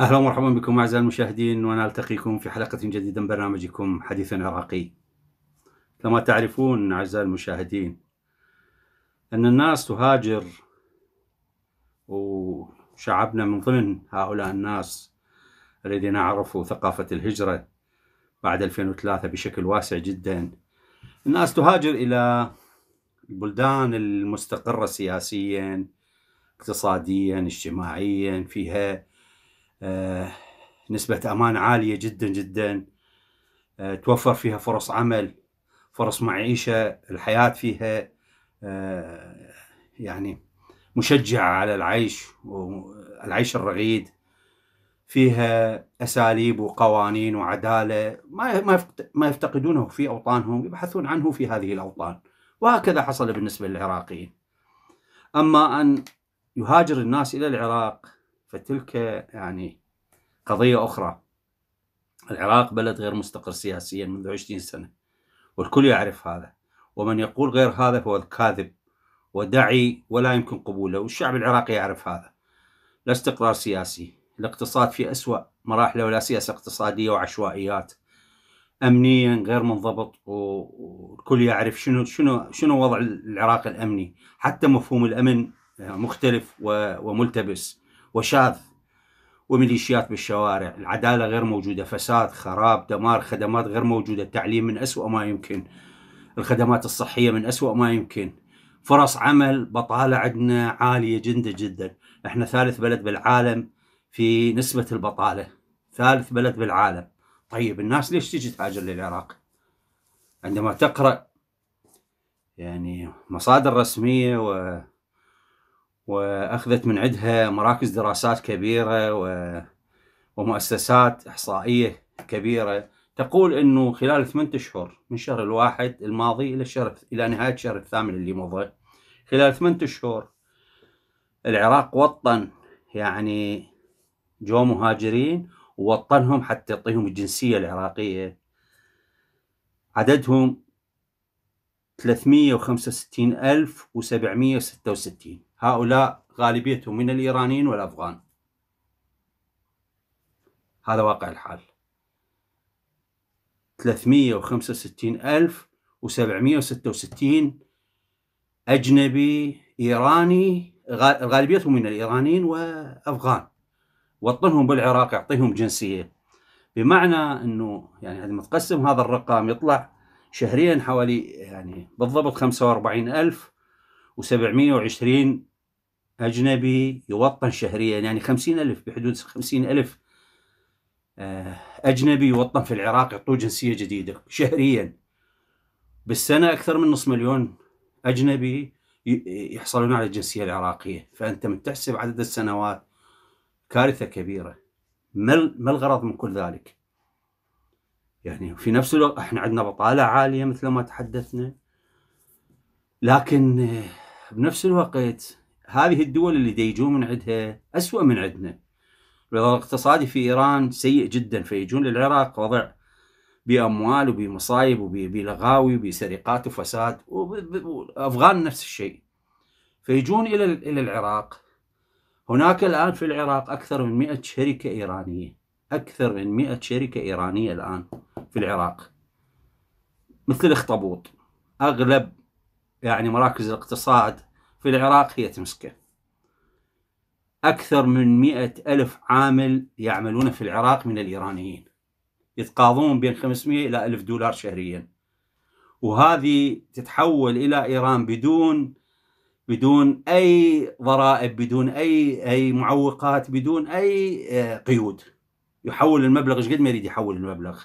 اهلا ومرحبا بكم اعزائي المشاهدين ونلتقيكم في حلقه جديده من برنامجكم حديث عراقي. كما تعرفون اعزائي المشاهدين ان الناس تهاجر وشعبنا من ضمن هؤلاء الناس الذين عرفوا ثقافه الهجره بعد 2003 بشكل واسع جدا. الناس تهاجر الى البلدان المستقره سياسيا اقتصاديا اجتماعيا فيها آه، نسبة أمان عالية جدا جدا آه، توفر فيها فرص عمل فرص معيشة الحياة فيها آه، يعني مشجعة على العيش والعيش الرغيد فيها أساليب وقوانين وعدالة ما ما يفتقدونه في أوطانهم يبحثون عنه في هذه الأوطان وهكذا حصل بالنسبة للعراقيين أما أن يهاجر الناس إلى العراق فتلك يعني قضية أخرى العراق بلد غير مستقر سياسيا منذ عشرين سنة والكل يعرف هذا ومن يقول غير هذا فهو كاذب ودعي ولا يمكن قبوله والشعب العراقي يعرف هذا لا استقرار سياسي الاقتصاد في أسوأ مراحله ولا سياسة اقتصادية وعشوائيات امنيا غير منضبط والكل يعرف شنو شنو شنو وضع العراق الامني حتى مفهوم الامن مختلف وملتبس وشاذ وميليشيات بالشوارع العدالة غير موجودة فساد خراب دمار خدمات غير موجودة التعليم من أسوأ ما يمكن الخدمات الصحية من أسوأ ما يمكن فرص عمل بطالة عندنا عالية جدا جدا احنا ثالث بلد بالعالم في نسبة البطالة ثالث بلد بالعالم طيب الناس ليش تجي تهاجر للعراق عندما تقرأ يعني مصادر رسمية و وأخذت من عندها مراكز دراسات كبيرة و... ومؤسسات إحصائية كبيرة تقول أنه خلال ثمانية أشهر من شهر الواحد الماضي إلى الشهر إلى نهاية الشهر الثامن اللي مضى خلال ثمانية أشهر العراق وطن يعني جو مهاجرين ووطنهم حتى يعطيهم الجنسية العراقية عددهم 365766 هؤلاء غالبيتهم من الإيرانيين والأفغان هذا واقع الحال 365766 أجنبي إيراني غالبيتهم من الإيرانيين وأفغان وطنهم بالعراق يعطيهم جنسية بمعنى أنه يعني متقسم هذا الرقم يطلع شهريا حوالي يعني بالضبط 45720 أجنبي يوطن شهريا يعني 50000 بحدود 50000 آه، أجنبي يوطن في العراق يعطوه جنسية جديدة شهريا بالسنة أكثر من نص مليون أجنبي يحصلون على الجنسية العراقية فأنت من تحسب عدد السنوات كارثة كبيرة ما الغرض من كل ذلك؟ يعني في نفس الوقت احنا عندنا بطاله عاليه مثل ما تحدثنا لكن آه، بنفس الوقت هذه الدول اللي يجون من عندها أسوأ من عندنا الوضع الاقتصادي في إيران سيء جدا فيجون للعراق وضع بأموال وبمصايب وبلغاوي وبسرقات وفساد وأفغان نفس الشيء فيجون إلى إلى العراق هناك الآن في العراق أكثر من 100 شركة إيرانية أكثر من 100 شركة إيرانية الآن في العراق مثل الاخطبوط اغلب يعني مراكز الاقتصاد في العراق هي تمسكه أكثر من مئة ألف عامل يعملون في العراق من الإيرانيين يتقاضون بين 500 إلى 1000 دولار شهريا وهذه تتحول إلى إيران بدون بدون أي ضرائب بدون أي أي معوقات بدون أي آه، قيود يحول المبلغ ايش قد ما يريد يحول المبلغ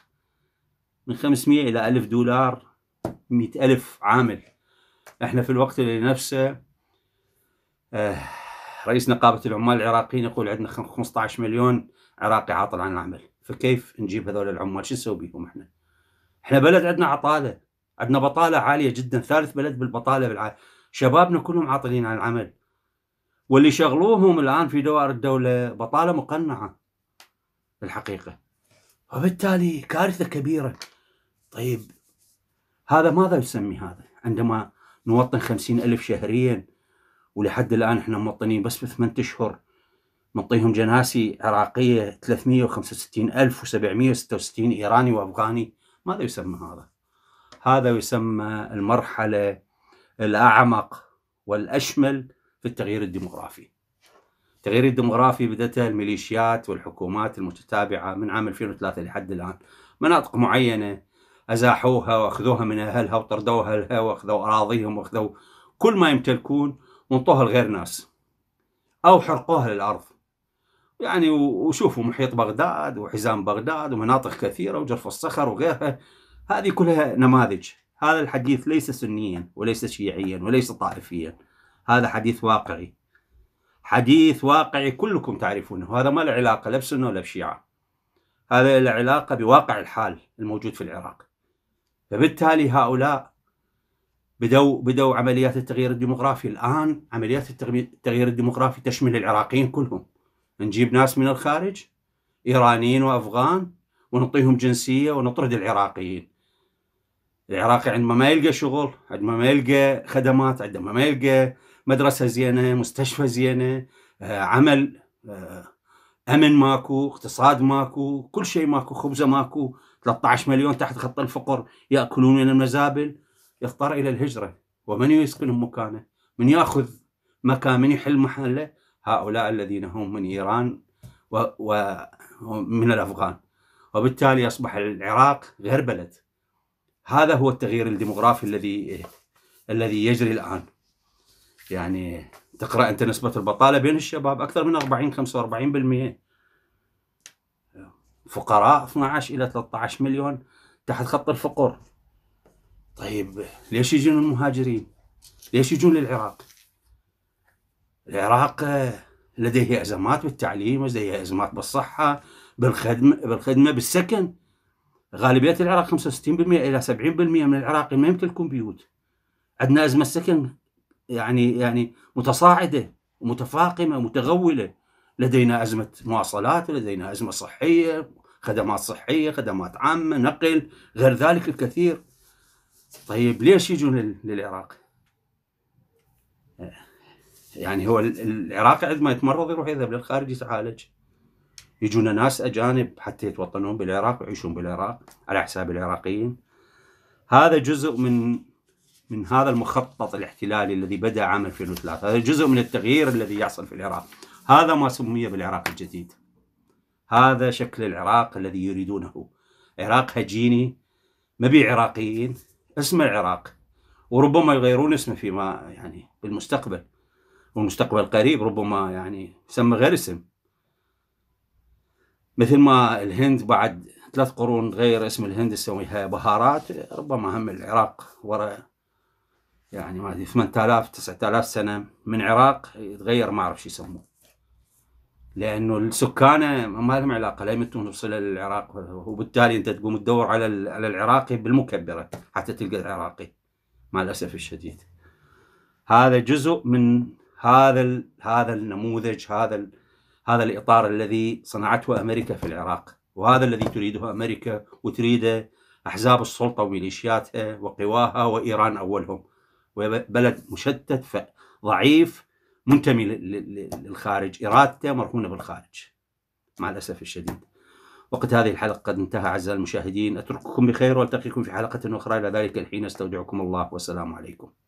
من 500 إلى 1000 دولار 100000 عامل احنا في الوقت اللي نفسه آه، رئيس نقابة العمال العراقيين يقول عندنا 15 مليون عراقي عاطل عن العمل فكيف نجيب هذول العمال شو نسوي بيهم احنا احنا بلد عندنا عطالة عندنا بطالة عالية جدا ثالث بلد بالبطالة بالعالم شبابنا كلهم عاطلين عن العمل واللي شغلوهم الآن في دوائر الدولة بطالة مقنعة الحقيقة وبالتالي كارثة كبيرة طيب هذا ماذا يسمي هذا عندما نوطن خمسين ألف شهريا ولحد الآن احنا موطنين بس في ثمانية أشهر نعطيهم جناسي عراقية 365 ألف و766 إيراني وأفغاني ماذا يسمى هذا؟ هذا يسمى المرحلة الأعمق والأشمل في التغيير الديمغرافي التغيير الديمغرافي بدأته الميليشيات والحكومات المتتابعة من عام 2003 لحد الآن مناطق معينة ازاحوها واخذوها من اهلها وطردوها اهلها واخذوا اراضيهم واخذوا كل ما يمتلكون وانطوها لغير ناس او حرقوها للارض يعني وشوفوا محيط بغداد وحزام بغداد ومناطق كثيره وجرف الصخر وغيرها هذه كلها نماذج هذا الحديث ليس سنيا وليس شيعيا وليس طائفيا هذا حديث واقعي حديث واقعي كلكم تعرفونه هذا ما له علاقه لا بسنه ولا بشيعه هذا له علاقه بواقع الحال الموجود في العراق فبالتالي هؤلاء بدوا بدوا عمليات التغيير الديمغرافي الان عمليات التغيير الديمغرافي تشمل العراقيين كلهم نجيب ناس من الخارج ايرانيين وافغان ونعطيهم جنسيه ونطرد العراقيين العراقي عندما ما يلقى شغل عندما ما يلقى خدمات عندما ما يلقى مدرسه زينه مستشفى زينه آه، عمل آه، امن ماكو اقتصاد ماكو كل شيء ماكو خبزه ماكو 13 مليون تحت خط الفقر ياكلون من المزابل يضطر الى الهجره ومن يسكنهم مكانه من ياخذ مكان من يحل محله هؤلاء الذين هم من ايران ومن الافغان وبالتالي اصبح العراق غير بلد هذا هو التغيير الديموغرافي الذي الذي يجري الان يعني تقرا انت نسبه البطاله بين الشباب اكثر من 40 45% فقراء 12 الى 13 مليون تحت خط الفقر طيب ليش يجون المهاجرين؟ ليش يجون للعراق؟ العراق آه، لديه ازمات بالتعليم، لديه ازمات بالصحه، بالخدمه بالخدمه بالسكن. غالبيه العراق 65% الى 70% من العراقيين ما يمتلكون بيوت. عندنا ازمه سكن يعني يعني متصاعده ومتفاقمه ومتغوله لدينا ازمه مواصلات ولدينا ازمه صحيه خدمات صحيه خدمات عامه نقل غير ذلك الكثير طيب ليش يجون للعراق يعني هو العراقي عندما يتمرض يروح يذهب للخارج يتعالج يجونا ناس اجانب حتى يتوطنون بالعراق ويعيشون بالعراق على حساب العراقيين هذا جزء من من هذا المخطط الاحتلالي الذي بدا عام 2003 هذا جزء من التغيير الذي يحصل في العراق هذا ما سمي بالعراق الجديد هذا شكل العراق الذي يريدونه عراق هجيني ما بي عراقيين اسم العراق وربما يغيرون اسمه فيما يعني بالمستقبل والمستقبل القريب ربما يعني يسمى غير اسم مثل ما الهند بعد ثلاث قرون غير اسم الهند تسويها بهارات ربما هم العراق وراء يعني ما ادري 8000 9000 سنه من عراق يتغير ما اعرف شو يسموه لانه السكان ما لهم علاقه لا يمتون صله للعراق وبالتالي انت تقوم تدور على على العراقي بالمكبره حتى تلقى العراقي مع الاسف الشديد هذا جزء من هذا هذا النموذج هذا هذا الاطار الذي صنعته امريكا في العراق وهذا الذي تريده امريكا وتريده احزاب السلطه وميليشياتها وقواها وايران اولهم وهي بلد مشتت ضعيف منتمي للخارج إرادته مرهونة بالخارج مع الأسف الشديد وقت هذه الحلقة قد انتهى أعزائي المشاهدين أترككم بخير وألتقيكم في حلقة أخرى إلى ذلك الحين أستودعكم الله والسلام عليكم